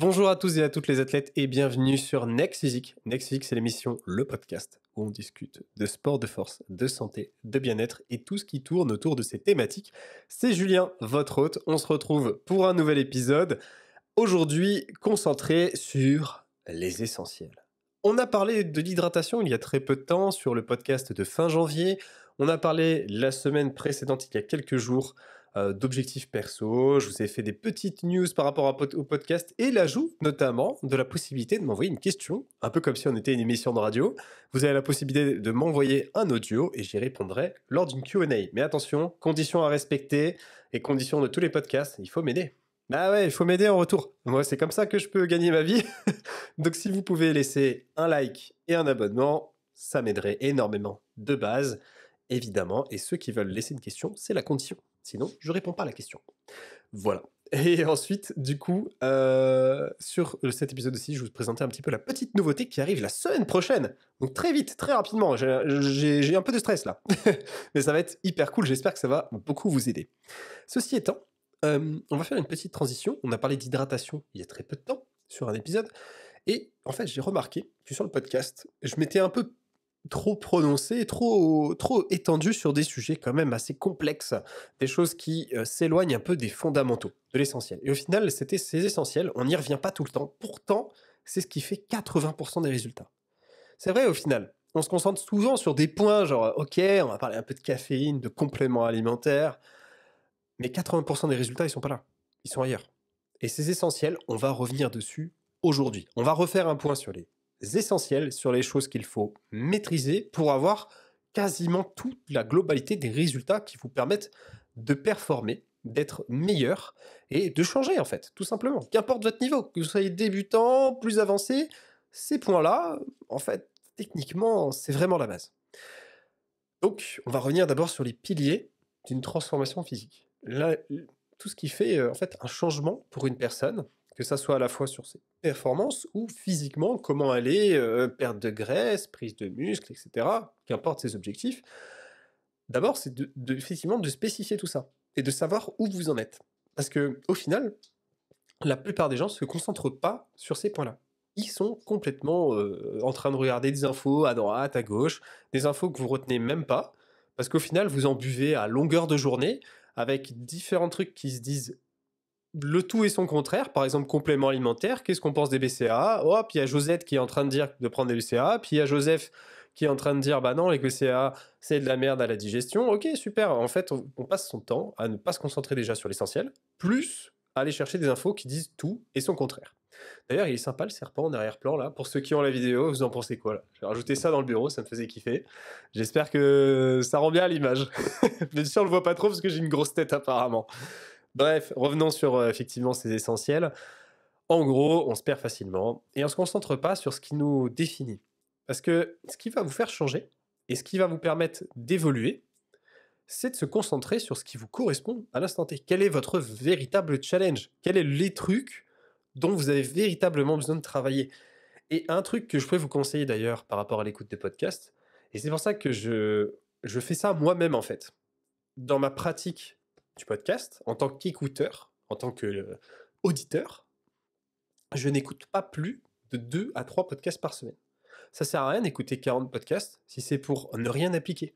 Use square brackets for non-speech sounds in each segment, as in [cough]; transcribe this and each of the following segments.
Bonjour à tous et à toutes les athlètes et bienvenue sur Next Physique. Next Physique, c'est l'émission, le podcast, où on discute de sport de force, de santé, de bien-être et tout ce qui tourne autour de ces thématiques. C'est Julien, votre hôte. On se retrouve pour un nouvel épisode. Aujourd'hui, concentré sur les essentiels. On a parlé de l'hydratation il y a très peu de temps sur le podcast de fin janvier. On a parlé la semaine précédente, il y a quelques jours, euh, d'objectifs perso. Je vous ai fait des petites news par rapport au podcast et l'ajout notamment de la possibilité de m'envoyer une question, un peu comme si on était une émission de radio. Vous avez la possibilité de m'envoyer un audio et j'y répondrai lors d'une QA. Mais attention, conditions à respecter et conditions de tous les podcasts, il faut m'aider. Bah ouais, il faut m'aider en retour. Moi, c'est comme ça que je peux gagner ma vie. [laughs] Donc si vous pouvez laisser un like et un abonnement, ça m'aiderait énormément de base, évidemment. Et ceux qui veulent laisser une question, c'est la condition. Sinon, je réponds pas à la question. Voilà. Et [laughs] ensuite, du coup, euh, sur euh, cet épisode aussi, je vous présenter un petit peu la petite nouveauté qui arrive la semaine prochaine. Donc très vite, très rapidement. J'ai un peu de stress là. [laughs] Mais ça va être hyper cool. J'espère que ça va beaucoup vous aider. Ceci étant, euh, on va faire une petite transition. On a parlé d'hydratation il y a très peu de temps sur un épisode. Et en fait, j'ai remarqué que sur le podcast, je m'étais un peu trop prononcé, trop, trop sur des sujets quand même assez complexes, des choses qui euh, s'éloignent un peu des fondamentaux, de l'essentiel. Et au final, c'était ces essentiels, on n'y revient pas tout le temps. Pourtant, c'est ce qui fait 80% des résultats. C'est vrai au final, on se concentre souvent sur des points genre euh, OK, on va parler un peu de caféine, de compléments alimentaires, mais 80% des résultats, ils sont pas là. Ils sont ailleurs. Et ces essentiels, on va revenir dessus aujourd'hui. On va refaire un point sur les essentiels sur les choses qu'il faut maîtriser pour avoir quasiment toute la globalité des résultats qui vous permettent de performer, d'être meilleur et de changer en fait, tout simplement. Qu'importe votre niveau, que vous soyez débutant, plus avancé, ces points-là, en fait, techniquement, c'est vraiment la base. Donc, on va revenir d'abord sur les piliers d'une transformation physique. Là, tout ce qui fait euh, en fait un changement pour une personne, que ça soit à la fois sur ses performances ou physiquement, comment aller, euh, perte de graisse, prise de muscle, etc., qu'importe ses objectifs. D'abord, c'est de, effectivement de spécifier tout ça et de savoir où vous en êtes. Parce que au final, la plupart des gens ne se concentrent pas sur ces points-là. Ils sont complètement euh, en train de regarder des infos à droite, à gauche, des infos que vous retenez même pas, parce qu'au final, vous en buvez à longueur de journée avec différents trucs qui se disent le tout et son contraire, par exemple complément alimentaire, qu'est-ce qu'on pense des BCA Hop, puis il y a Josette qui est en train de dire de prendre des BCA, puis il y a Joseph qui est en train de dire bah non, les BCA c'est de la merde à la digestion. Ok, super. En fait, on passe son temps à ne pas se concentrer déjà sur l'essentiel, plus à aller chercher des infos qui disent tout et son contraire. D'ailleurs, il est sympa le serpent en arrière-plan là. Pour ceux qui ont la vidéo, vous en pensez quoi là J'ai rajouté ça dans le bureau, ça me faisait kiffer. J'espère que ça rend bien l'image. Bien [laughs] sûr, on le voit pas trop parce que j'ai une grosse tête apparemment. Bref, revenons sur euh, effectivement ces essentiels. En gros, on se perd facilement et on ne se concentre pas sur ce qui nous définit. Parce que ce qui va vous faire changer et ce qui va vous permettre d'évoluer, c'est de se concentrer sur ce qui vous correspond à l'instant T. Quel est votre véritable challenge Quels sont les trucs dont vous avez véritablement besoin de travailler Et un truc que je pourrais vous conseiller d'ailleurs par rapport à l'écoute des podcasts, et c'est pour ça que je, je fais ça moi-même en fait. Dans ma pratique du podcast, en tant qu'écouteur, en tant qu'auditeur, euh, je n'écoute pas plus de 2 à 3 podcasts par semaine. Ça sert à rien d'écouter 40 podcasts si c'est pour ne rien appliquer.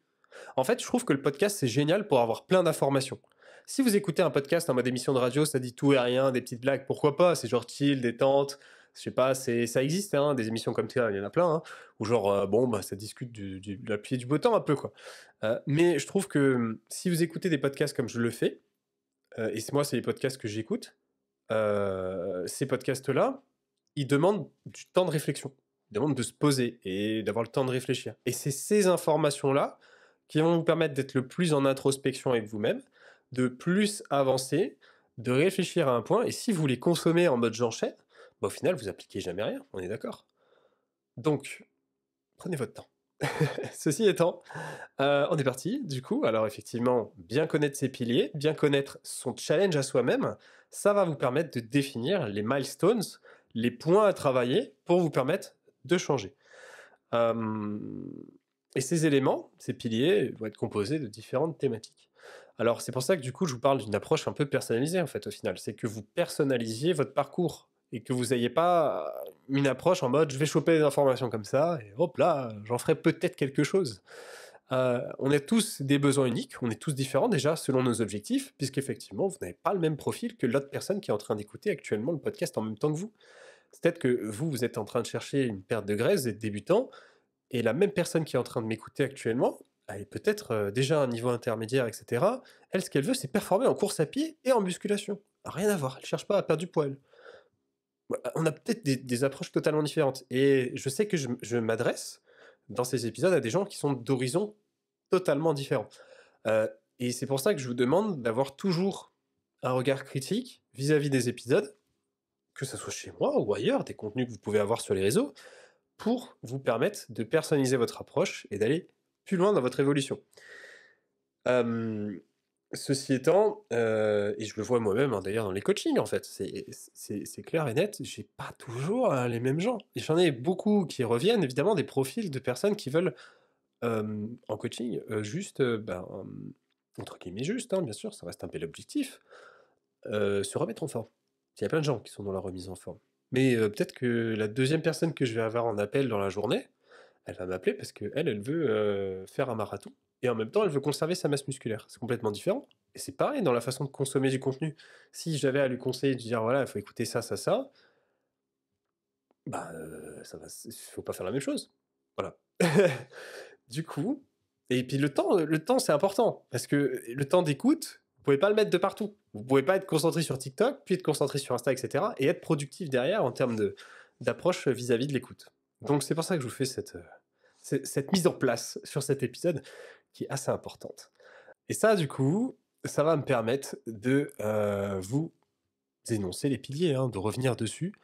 En fait, je trouve que le podcast, c'est génial pour avoir plein d'informations. Si vous écoutez un podcast en mode émission de radio, ça dit tout et rien, des petites blagues, pourquoi pas, c'est genre chill, détente, je sais pas, ça existe, hein, des émissions comme ça, il y en a plein, hein, où genre, euh, bon, bah, ça discute du, de la du beau temps un peu, quoi. Euh, mais je trouve que hum, si vous écoutez des podcasts comme je le fais, euh, et moi, c'est les podcasts que j'écoute, euh, ces podcasts-là, ils demandent du temps de réflexion, ils demandent de se poser et d'avoir le temps de réfléchir. Et c'est ces informations-là qui vont vous permettre d'être le plus en introspection avec vous-même, de plus avancer, de réfléchir à un point, et si vous les consommez en mode j'enchaîne, bah, au final, vous appliquez jamais rien, on est d'accord. Donc, prenez votre temps. [laughs] Ceci étant, euh, on est parti du coup. Alors effectivement, bien connaître ses piliers, bien connaître son challenge à soi-même, ça va vous permettre de définir les milestones, les points à travailler pour vous permettre de changer. et ces éléments, ces piliers, vont être composés de différentes thématiques. Alors c'est pour ça que du coup, je vous parle d'une approche un peu personnalisée en fait au final. C'est que vous personnalisiez votre parcours et que vous n'ayez pas euh, une approche en mode je vais choper des informations comme ça et hop là, j'en ferai peut-être quelque chose. Euh, on a tous des besoins uniques, on est tous différents déjà selon nos objectifs, puisqu'effectivement, vous n'avez pas le même profil que l'autre personne qui est en train d'écouter actuellement le podcast en même temps que vous. C'est Peut-être que vous, vous êtes en train de chercher une perte de graisse, vous êtes débutant, et la même personne qui est en train de m'écouter actuellement, elle est peut-être euh, déjà à un niveau intermédiaire, etc. Elle, ce qu'elle veut, c'est performer en course à pied et en musculation. Rien à voir, elle ne cherche pas à perdre du poil. Ah, on a peut-être des, approches totalement différentes. Et je sais que je, m'adresse dans ces épisodes à des gens qui sont d'horizons totalement différents. Euh, et c'est pour ça que je vous demande d'avoir toujours un regard critique vis-à-vis des épisodes, que ce soit chez moi ou ailleurs, des contenus que vous pouvez avoir sur les réseaux, pour vous permettre de personnaliser votre approche et d'aller plus loin dans votre évolution. Euh, Ceci étant, euh, et je le vois moi-même hein, d'ailleurs dans les coachings en fait, c'est clair et net, j'ai pas toujours hein, les mêmes gens. J'en ai beaucoup qui reviennent, évidemment, des profils de personnes qui veulent en coaching euh, juste, euh, ben, entre guillemets juste, hein, bien sûr, ça reste un bel objectif, se remettre en forme. Il y a plein de gens qui sont dans la remise en forme. Mais peut-être que la deuxième personne que je vais avoir en appel dans la journée, elle va m'appeler parce qu'elle, elle veut faire un marathon et en même temps, elle veut conserver sa masse musculaire. C'est complètement différent. Et c'est pareil dans la façon de consommer du contenu. Si j'avais à lui conseiller de dire, voilà, il faut écouter ça, ça, ça, bah, euh, ça faut pas faire la même chose. Voilà. [laughs] du coup, et puis le temps, le temps, c'est important. Parce que le temps d'écoute, vous pouvez pas le mettre de partout. Vous pouvez pas être concentré sur TikTok, puis être concentré sur Insta, etc. et être productif derrière en termes d'approche vis-à-vis de l'écoute. Donc c'est pour ça que je vous fais cette, euh, cette mise en place sur cet épisode qui est assez importante. Et ça, du coup, ça va me permettre de euh, vous énoncer les piliers, hein, de revenir dessus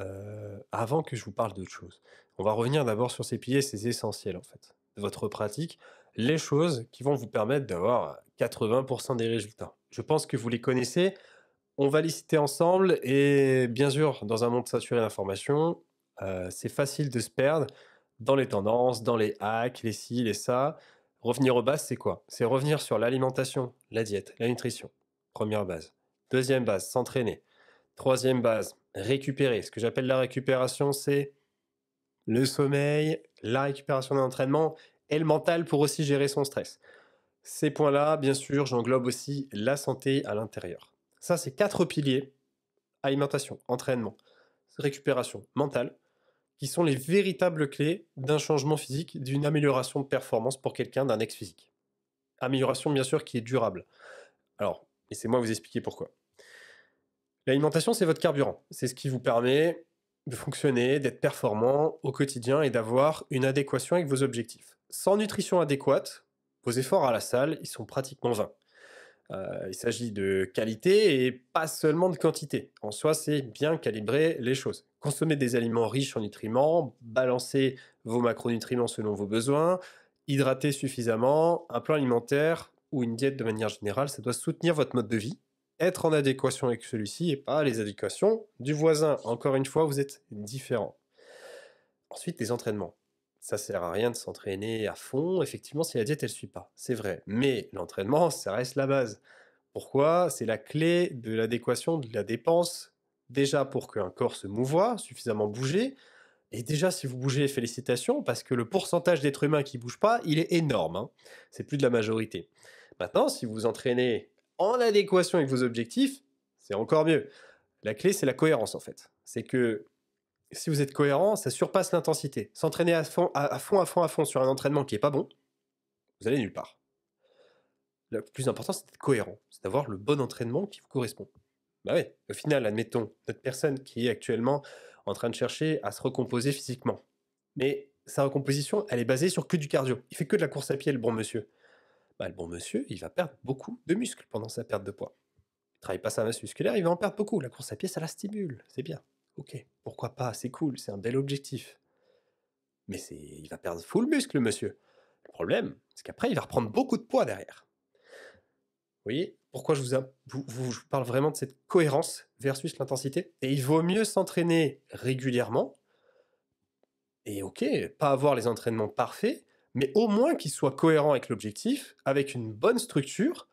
euh, avant que je vous parle d'autre chose. On va revenir d'abord sur ces piliers, ces essentiels, en fait, de votre pratique, les choses qui vont vous permettre d'avoir 80% des résultats. Je pense que vous les connaissez, on va les citer ensemble et bien sûr, dans un monde saturé d'informations, euh, c'est facile de se perdre dans les tendances, dans les hacks, les ci, les ça. Revenir aux bases, c'est quoi C'est revenir sur l'alimentation, la diète, la nutrition. Première base. Deuxième base, s'entraîner. Troisième base, récupérer. Ce que j'appelle la récupération, c'est le sommeil, la récupération d'un entraînement et le mental pour aussi gérer son stress. Ces points-là, bien sûr, j'englobe aussi la santé à l'intérieur. Ça, c'est quatre piliers alimentation, entraînement, récupération mental qui sont les véritables clés d'un changement physique, d'une amélioration de performance pour quelqu'un d'un ex-physique. Amélioration, bien sûr, qui est durable. Alors, laissez-moi vous expliquer pourquoi. L'alimentation, c'est votre carburant. C'est ce qui vous permet de fonctionner, d'être performant au quotidien et d'avoir une adéquation avec vos objectifs. Sans nutrition adéquate, vos efforts à la salle, ils sont pratiquement vains. Euh, il s'agit de qualité et pas seulement de quantité. En soi, c'est bien calibrer les choses. Consommer des aliments riches en nutriments, balancer vos macronutriments selon vos besoins, hydrater suffisamment, un plan alimentaire ou une diète de manière générale, ça doit soutenir votre mode de vie, être en adéquation avec celui-ci et pas les adéquations du voisin. Encore une fois, vous êtes différent. Ensuite, les entraînements ça sert à rien de s'entraîner à fond, effectivement, si la diète, elle ne suit pas. C'est vrai. Mais l'entraînement, ça reste la base. Pourquoi C'est la clé de l'adéquation de la dépense, déjà pour qu'un corps se mouvoie, suffisamment bouger. Et déjà, si vous bougez, félicitations, parce que le pourcentage d'êtres humains qui ne bougent pas, il est énorme. Hein. C'est plus de la majorité. Maintenant, si vous vous entraînez en adéquation avec vos objectifs, c'est encore mieux. La clé, c'est la cohérence, en fait. C'est que si vous êtes cohérent, ça surpasse l'intensité. S'entraîner à fond, à, fond, à fond, à fond sur un entraînement qui n'est pas bon, vous allez nulle part. Le plus important, c'est d'être cohérent, c'est d'avoir le bon entraînement qui vous correspond. Bah oui, au final, admettons, notre personne qui est actuellement en train de chercher à se recomposer physiquement. Mais sa recomposition, elle est basée sur que du cardio. Il fait que de la course à pied, le bon monsieur. Bah, le bon monsieur, il va perdre beaucoup de muscles pendant sa perte de poids. Il travaille pas sa masse musculaire, il va en perdre beaucoup. La course à pied, ça la stimule, c'est bien. Ok, pourquoi pas, c'est cool, c'est un bel objectif. Mais c'est, il va perdre le muscle, monsieur. Le problème, c'est qu'après, il va reprendre beaucoup de poids derrière. Vous voyez pourquoi je vous, parle vraiment de cette cohérence versus l'intensité Et il vaut mieux s'entraîner régulièrement. Et ok, pas avoir les entraînements parfaits, mais au moins qu'ils soient cohérents avec l'objectif, avec une bonne structure.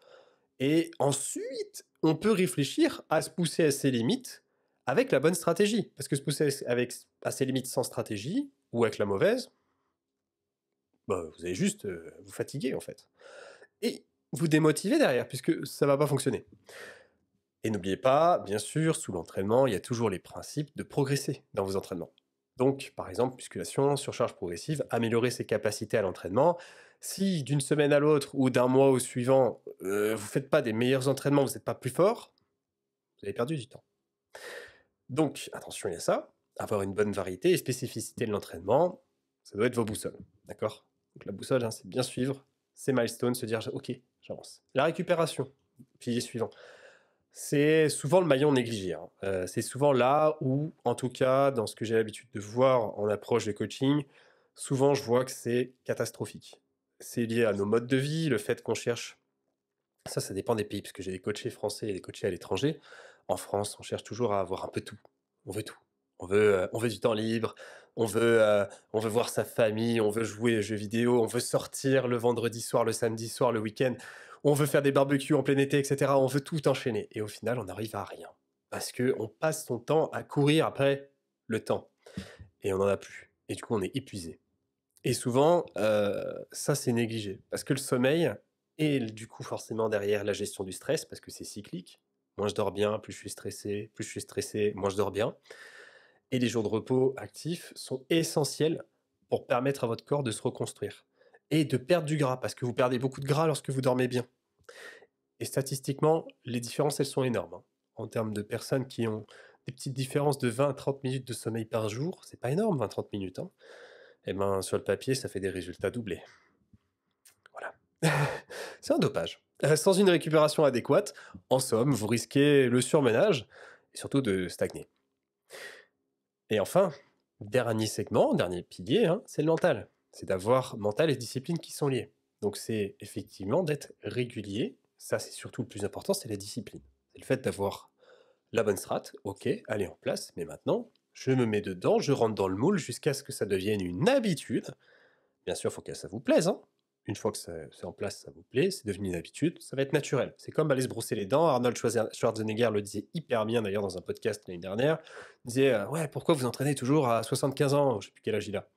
Et ensuite, on peut réfléchir à se pousser à ses limites avec la bonne stratégie. Parce que se pousser avec, à ses limites sans stratégie, ou avec la mauvaise, bah, vous allez juste euh, vous fatiguer en fait. Et vous démotiver derrière, puisque ça ne va pas fonctionner. Et n'oubliez pas, bien sûr, sous l'entraînement, il y a toujours les principes de progresser dans vos entraînements. Donc, par exemple, musculation, surcharge progressive, améliorer ses capacités à l'entraînement. Si d'une semaine à l'autre ou d'un mois au suivant, euh, vous ne faites pas des meilleurs entraînements, vous n'êtes pas plus fort, vous avez perdu du temps. Donc, attention, il y a ça. Avoir une bonne variété et spécificité de l'entraînement, ça doit être vos boussoles. D'accord Donc, la boussole, hein, c'est bien suivre ces milestones, se dire OK, j'avance. La récupération, pilier suivant. C'est souvent le maillon négligé. Hein. Euh, c'est souvent là où, en tout cas, dans ce que j'ai l'habitude de voir en approche de coaching, souvent je vois que c'est catastrophique. C'est lié à nos modes de vie, le fait qu'on cherche. Ça, ça dépend des pays, parce que j'ai des coachés français et des coachés à l'étranger en France, on cherche toujours à avoir un peu tout. On veut tout. On veut, euh, on veut du temps libre, on veut, euh, on veut voir sa famille, on veut jouer aux jeux vidéo, on veut sortir le vendredi soir, le samedi soir, le week-end, on veut faire des barbecues en plein été, etc. On veut tout enchaîner. Et au final, on n'arrive à rien. Parce qu'on passe son temps à courir après le temps. Et on n'en a plus. Et du coup, on est épuisé. Et souvent, euh, ça, c'est négligé. Parce que le sommeil, est du coup, forcément, derrière la gestion du stress, parce que c'est cyclique, moins je dors bien, plus je suis stressé, plus je suis stressé, moins je dors bien. Et les jours de repos actifs sont essentiels pour permettre à votre corps de se reconstruire et de perdre du gras, parce que vous perdez beaucoup de gras lorsque vous dormez bien. Et statistiquement, les différences, elles sont énormes. Hein. En termes de personnes qui ont des petites différences de 20 à 30 minutes de sommeil par jour, c'est pas énorme, 20 30 minutes. Hein. Et eh ben, sur le papier, ça fait des résultats doublés. Voilà. [laughs] C'est un dopage. Euh, sans une récupération adéquate, en somme, vous risquez le surménage, et surtout de stagner. Et enfin, dernier segment, dernier pilier, hein, c'est le mental. C'est d'avoir mental et discipline qui sont liés. Donc c'est effectivement d'être régulier. Ça, c'est surtout le plus important, c'est la discipline. C'est le fait d'avoir la bonne strate, ok, elle en place, mais maintenant, je me mets dedans, je rentre dans le moule jusqu'à ce que ça devienne une habitude. Bien sûr, il faut que ça vous plaise, hein, une fois que c'est en place, ça vous plaît, c'est devenu une habitude, ça va être naturel. C'est comme aller se brosser les dents. Arnold Schwarzenegger le disait hyper bien d'ailleurs dans un podcast l'année dernière. Il disait euh, Ouais, pourquoi vous entraînez toujours à 75 ans Je ne sais plus quel âge il a.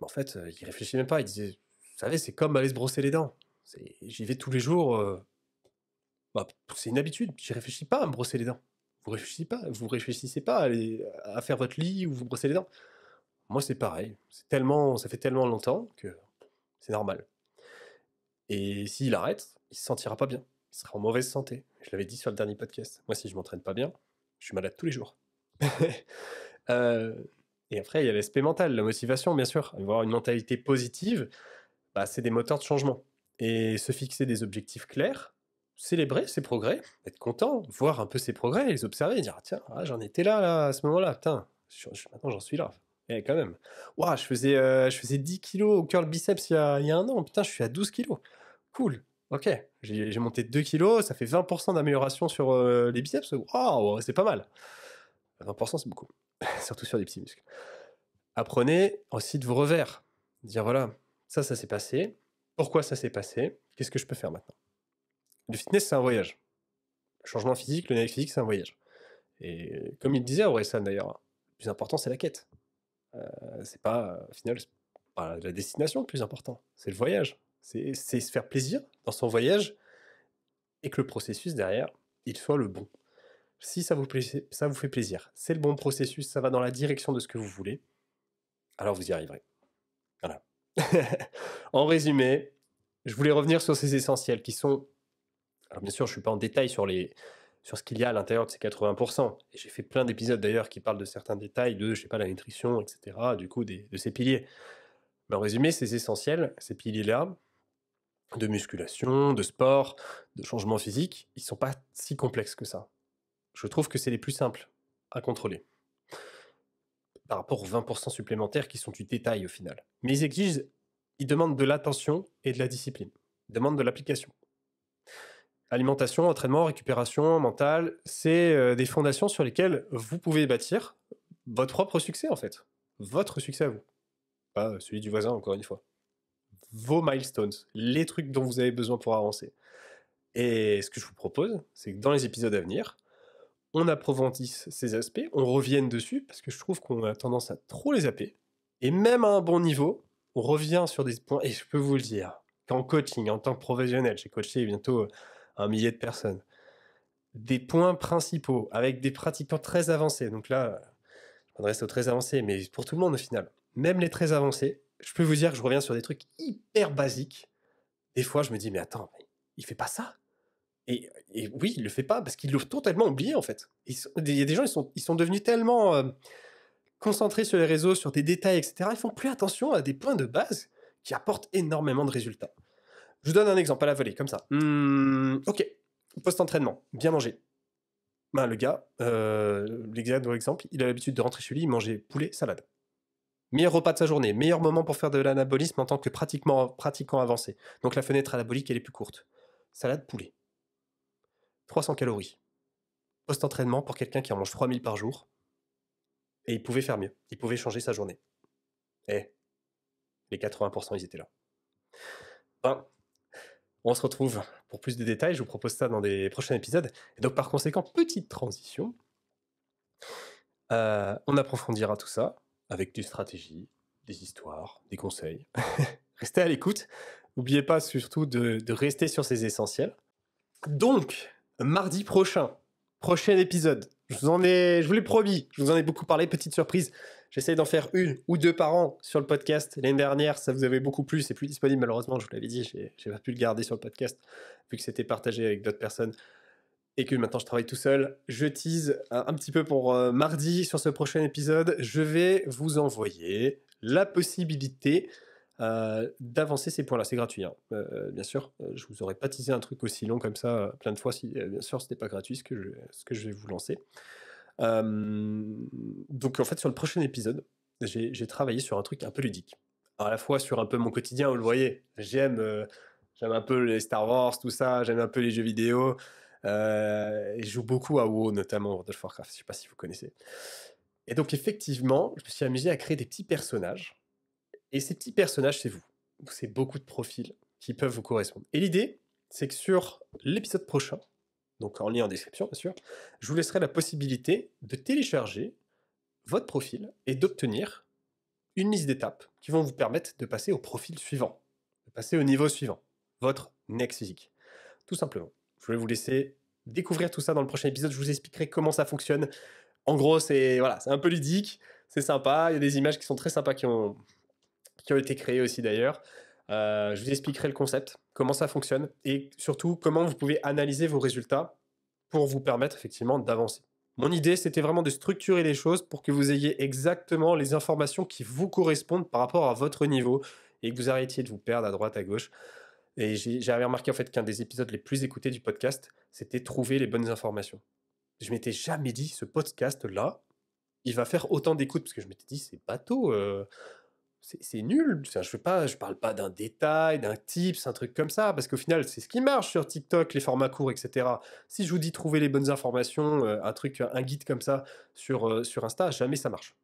en fait, il euh, il réfléchit même pas. Il disait Vous savez, c'est comme aller se brosser les dents. J'y vais tous les jours. Euh. Bah, c'est une habitude. Je ne réfléchis pas à me brosser les dents. Vous réfléchissez pas, vous réfléchissez pas à, aller, à faire votre lit ou vous brosser les dents. Moi, c'est pareil. C'est tellement, ça fait tellement longtemps que c'est normal. Et s'il arrête, il se sentira pas bien. Il sera en mauvaise santé. Je l'avais dit sur le dernier podcast. Moi, si je m'entraîne pas bien, je suis malade tous les jours. [laughs] Euh, et après, il y a l'aspect mental, la motivation, bien sûr. Avoir une mentalité positive, bah, c'est des moteurs de changement. Et se fixer des objectifs clairs, célébrer ses progrès, être content, voir un peu ses progrès, les observer, dire ah, tiens, ah, j'en étais là, à ce moment-là, maintenant j'en suis là. Eh, quand même. Waouh, je, faisais, euh, je faisais 10 kilos au curl biceps il y, a, un an. Putain, je suis à 12 kilos. Cool. Ok. J'ai monté 2 kg, Ça fait 20% d'amélioration sur euh, les biceps. Waouh, c'est pas mal. 20%, c'est beaucoup. [laughs] Surtout sur des petits muscles. Apprenez aussi de vos revers. Dire voilà, ça, ça s'est passé. Pourquoi ça s'est passé Qu'est-ce que je peux faire maintenant Le fitness, c'est un voyage. Le changement physique, le physique, c'est un voyage. Et comme il disait, ça d'ailleurs, le plus important, c'est la quête. Euh, c'est pas, au final, la destination le plus important, c'est le voyage. C'est se faire plaisir dans son voyage et que le processus derrière, il soit le bon. Si ça vous, ça vous fait plaisir, c'est le bon processus, ça va dans la direction de ce que vous voulez, alors vous y arriverez. Voilà. [laughs] en résumé, je voulais revenir sur ces essentiels qui sont... Alors bien sûr, je ne suis pas en détail sur les, sur ce qu'il y a à l'intérieur de ces 80%. Et j'ai fait plein d'épisodes d'ailleurs qui parlent de certains détails de, je sais pas, la nutrition, etc., du coup, de ces piliers. Mais en résumé, c'est essentiel, ces piliers-là, de musculation, de sport, de changement physique, ils sont pas si complexes que ça. Je trouve que c'est les plus simples à contrôler. Par rapport aux 20% supplémentaires qui sont du détail au final. Mais ils exigent, ils demandent de l'attention et de la discipline. Ils demandent de l'application alimentation, entraînement, récupération, mental, c'est euh, des fondations sur lesquelles vous pouvez bâtir votre propre succès en fait. Votre succès à vous. Pas euh, celui du voisin encore une fois. Vos milestones, les trucs dont vous avez besoin pour avancer. Et ce que je vous propose, c'est que dans les épisodes à venir, on approfondisse ces aspects, on revienne dessus, parce que je trouve qu'on a tendance à trop les zapper. Et même à un bon niveau, on revient sur des points, et je peux vous le dire, qu'en coaching, en tant que professionnel, j'ai coaché bientôt euh, un millier de personnes. Des points principaux avec des pratiquants très avancés. Donc là, on reste aux très avancés, mais pour tout le monde au final. Même les très avancés, je peux vous dire que je reviens sur des trucs hyper basiques. Des fois, je me dis, mais attends, mais il fait pas ça et, oui, il le fait pas parce qu'ils l'ont totalement oublié en fait. Il y a des gens, ils sont, devenus tellement euh, concentrés sur les réseaux, sur des détails, etc. Ils font plus attention à des points de base qui apportent énormément de résultats. Je vous donne un exemple à la volée, comme ça. Hmm, ok, post-entraînement, bien manger. Ben, le gars, euh, l'exemple, il a l'habitude de rentrer chez lui, manger poulet, salade. Meilleur repas de sa journée, meilleur moment pour faire de l'anabolisme en tant que pratiquement, pratiquant avancé. Donc la fenêtre anabolique, elle est plus courte. Salade, poulet. 300 calories. Post-entraînement pour quelqu'un qui en mange 3000 par jour. Et il pouvait faire mieux. Il pouvait changer sa journée. Eh, les 80%, ils étaient là. Ben, on se retrouve pour plus de détails. Je vous propose ça dans des prochains épisodes. Et donc, par conséquent, petite transition. Euh, on approfondira tout ça avec des stratégies, des histoires, des conseils. [laughs] Restez à l'écoute. N'oubliez pas surtout de, rester sur ces essentiels. Donc, mardi prochain, prochain épisode. Je vous en ai, je vous l'ai promis, je vous en ai beaucoup parlé. Petite surprise, J'essaye d'en faire une ou deux par an sur le podcast. L'année dernière, ça vous avait beaucoup plu. C'est plus disponible, malheureusement, je vous l'avais dit. J'ai pas pu le garder sur le podcast, vu que c'était partagé avec d'autres personnes et que maintenant je travaille tout seul. Je tease un, petit peu pour euh, mardi sur ce prochain épisode. Je vais vous envoyer la possibilité euh, d'avancer ces points-là. C'est gratuit, hein. euh, bien sûr. Je vous aurais pas teasé un truc aussi long comme ça plein de fois si, bien sûr, ce n'était pas gratuit ce que je, ce que je vais vous lancer. Euh, donc en fait, sur le prochain épisode, j'ai travaillé sur un truc un peu ludique. À la fois sur un peu mon quotidien, vous le voyez, j'aime euh, j'aime un peu les Star Wars, tout ça, j'aime un peu les jeux vidéo. Euh, et je joue beaucoup à WoW, notamment World of Warcraft, je sais pas si vous connaissez. Et donc effectivement, je me suis amusé à créer des petits personnages. Et ces petits personnages, c'est vous. C'est beaucoup de profils qui peuvent vous correspondre. Et l'idée, c'est que sur l'épisode prochain, donc en lien en description bien sûr, je vous laisserai la possibilité de télécharger votre profil et d'obtenir une liste d'étapes qui vont vous permettre de passer au profil suivant, de passer au niveau suivant, votre next physique. Tout simplement. Je vais vous laisser découvrir tout ça dans le prochain épisode. Je vous expliquerai comment ça fonctionne. En gros, c'est voilà, c'est un peu ludique, c'est sympa. Il y a des images qui sont très sympas qui ont, qui ont été créées aussi d'ailleurs. Euh, je vous expliquerai le concept, comment ça fonctionne et surtout comment vous pouvez analyser vos résultats pour vous permettre effectivement d'avancer. Mon idée, c'était vraiment de structurer les choses pour que vous ayez exactement les informations qui vous correspondent par rapport à votre niveau et que vous arrêtiez de vous perdre à droite, à gauche. Et j'avais remarqué en fait qu'un des épisodes les plus écoutés du podcast, c'était trouver les bonnes informations. Je m'étais jamais dit, ce podcast-là, il va faire autant d'écoutes, parce que je m'étais dit, c'est bateau. Euh, c'est nul. je ne parle pas d'un détail, d'un tips, un truc comme ça, parce qu'au final, c'est ce qui marche sur TikTok, les formats courts, etc. Si je vous dis trouver les bonnes informations, euh, un truc, un guide comme ça sur, euh, sur Insta, jamais ça marche.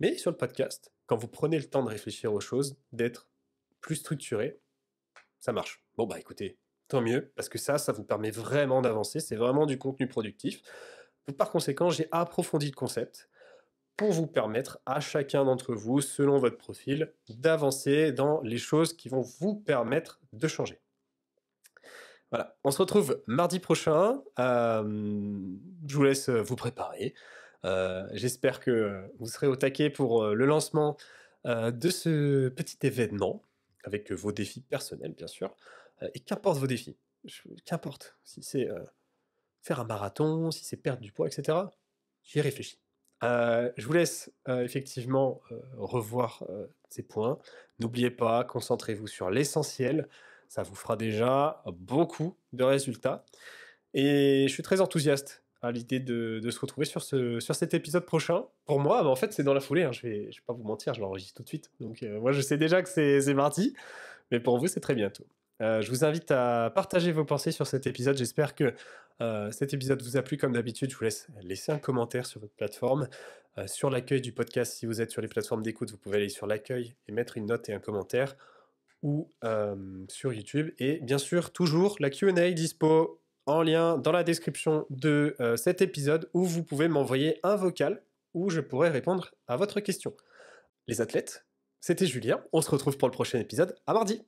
Mais sur le podcast, quand vous prenez le temps de réfléchir aux choses, d'être plus structuré, ça marche. Bon, bah écoutez, tant mieux, parce que ça, ça vous permet vraiment d'avancer, c'est vraiment du contenu productif. par conséquent, j'ai approfondi le concept pour vous permettre à chacun d'entre vous, selon votre profil, d'avancer dans les choses qui vont vous permettre de changer. Voilà, on se retrouve mardi prochain. Euh, je vous laisse vous préparer. Euh, j'espère que vous serez au taquet pour euh, le lancement de ce petit événement, avec vos défis personnels, bien sûr. et qu'importe vos défis, qu'importe, si c'est faire un marathon, si c'est perdre du poids, etc. J'y réfléchis. Euh, je vous laisse euh, effectivement euh, revoir ces points. N'oubliez pas, concentrez-vous sur l'essentiel. Ça vous fera déjà beaucoup de résultats. Et je suis très enthousiaste à l'idée de, se retrouver sur, ce, sur cet épisode prochain. Pour moi, en fait, c'est dans la foulée. Hein. Je ne vais, vais, pas vous mentir, je l'enregistre tout de suite. Donc, moi, je sais déjà que c'est mardi. Mais pour vous, c'est très bientôt. Euh, je vous invite à partager vos pensées sur cet épisode. J'espère que euh, cet épisode vous a plu. Comme d'habitude, je vous laisse laisser un commentaire sur votre plateforme, euh, sur l'accueil du podcast. Si vous êtes sur les plateformes d'écoute, vous pouvez aller sur l'accueil et mettre une note et un commentaire ou sur YouTube. Et bien sûr, toujours la QA dispo en lien dans la description de cet épisode où vous pouvez m'envoyer un vocal où je pourrai répondre à votre question. Les athlètes, c'était Julien. On se retrouve pour le prochain épisode. À mardi!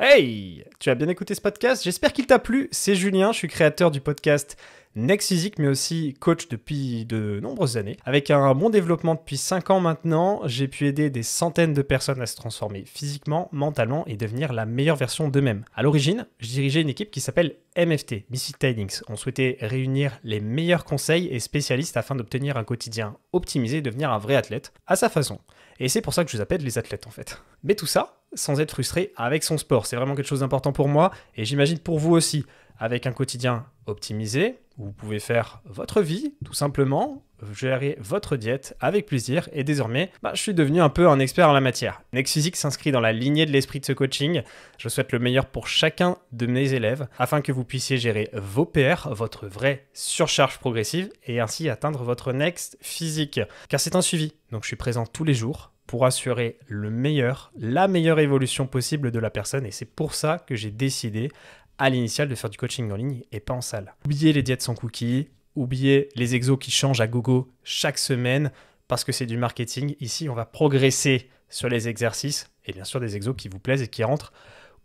Hey Tu as bien écouté ce podcast, j'espère qu'il t'a plu. C'est Julien, je suis créateur du podcast Next Physique, mais aussi coach depuis de nombreuses années. Avec un bon développement depuis 5 ans maintenant, j'ai pu aider des centaines de personnes à se transformer physiquement, mentalement et devenir la meilleure version d'eux-mêmes. À l'origine, je dirigeais une équipe qui s'appelle MFT, Missy Tidings. On souhaitait réunir les meilleurs conseils et spécialistes afin d'obtenir un quotidien optimisé et devenir un vrai athlète à sa façon. Et c'est pour ça que je vous appelle les athlètes en fait. Mais tout ça sans être frustré avec son sport. C'est vraiment quelque chose d'important pour moi et j'imagine pour vous aussi avec un quotidien optimisé où vous pouvez faire votre vie tout simplement, gérer votre diète avec plaisir et désormais bah, je suis devenu un peu un expert en la matière. Next Physique s'inscrit dans la lignée de l'esprit de ce coaching. Je souhaite le meilleur pour chacun de mes élèves afin que vous puissiez gérer vos PR, votre vraie surcharge progressive et ainsi atteindre votre next physique. Car c'est un suivi, donc je suis présent tous les jours pour assurer le meilleur, la meilleure évolution possible de la personne. Et c'est pour ça que j'ai décidé à l'initial de faire du coaching en ligne et pas en salle. Oubliez les diètes sans cookies, oubliez les exos qui changent à gogo chaque semaine parce que c'est du marketing. Ici, on va progresser sur les exercices et bien sûr des exos qui vous plaisent et qui rentrent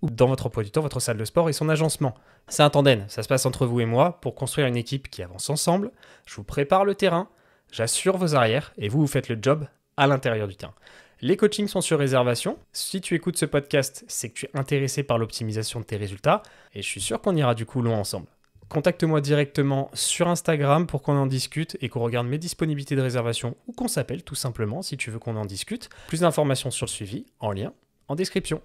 dans votre emploi du temps, votre salle de sport et son agencement. C'est un tandem, ça se passe entre vous et moi pour construire une équipe qui avance ensemble. Je vous prépare le terrain, j'assure vos arrières et vous, vous faites le job à l'intérieur du terrain. Les coachings sont sur réservation. Si tu écoutes ce podcast, c'est que tu es intéressé par l'optimisation de tes résultats et je suis sûr qu'on ira du coup loin ensemble. Contacte-moi directement sur Instagram pour qu'on en discute et qu'on regarde mes disponibilités de réservation ou qu'on s'appelle tout simplement si tu veux qu'on en discute. Plus d'informations sur le suivi en lien en description.